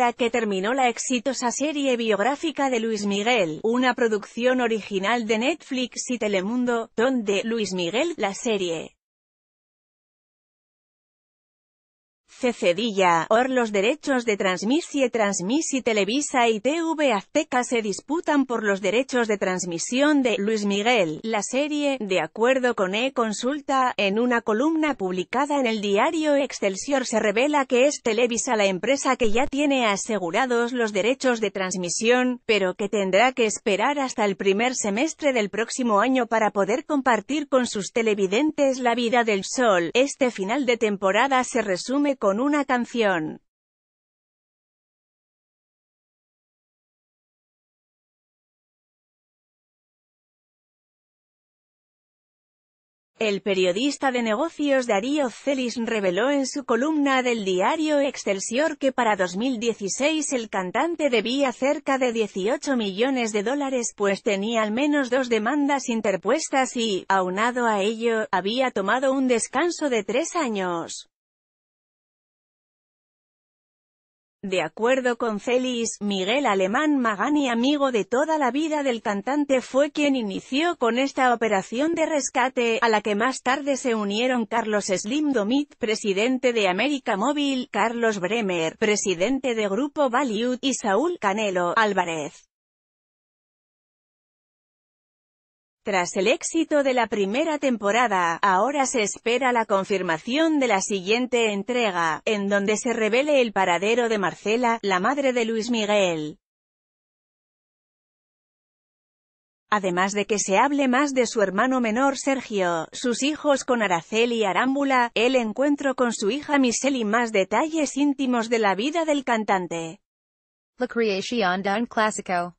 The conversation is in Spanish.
ahora que terminó la exitosa serie biográfica de Luis Miguel, una producción original de Netflix y Telemundo, donde Luis Miguel, la serie, Cedilla, or los derechos de Transmisie Transmisi Televisa y TV Azteca se disputan por los derechos de transmisión de Luis Miguel, la serie, de acuerdo con E-Consulta, en una columna publicada en el diario Excelsior se revela que es Televisa la empresa que ya tiene asegurados los derechos de transmisión, pero que tendrá que esperar hasta el primer semestre del próximo año para poder compartir con sus televidentes la vida del sol. Este final de temporada se resume con con una canción. El periodista de negocios Darío Celis reveló en su columna del diario Excelsior que para 2016 el cantante debía cerca de 18 millones de dólares pues tenía al menos dos demandas interpuestas y, aunado a ello, había tomado un descanso de tres años. De acuerdo con Celis, Miguel Alemán Magani amigo de toda la vida del cantante fue quien inició con esta operación de rescate, a la que más tarde se unieron Carlos Slim Domit, presidente de América Móvil, Carlos Bremer, presidente de Grupo Value, y Saúl Canelo Álvarez. Tras el éxito de la primera temporada, ahora se espera la confirmación de la siguiente entrega, en donde se revele el paradero de Marcela, la madre de Luis Miguel. Además de que se hable más de su hermano menor Sergio, sus hijos con Araceli Arámbula, el encuentro con su hija Michelle y más detalles íntimos de la vida del cantante. La creación de un clásico.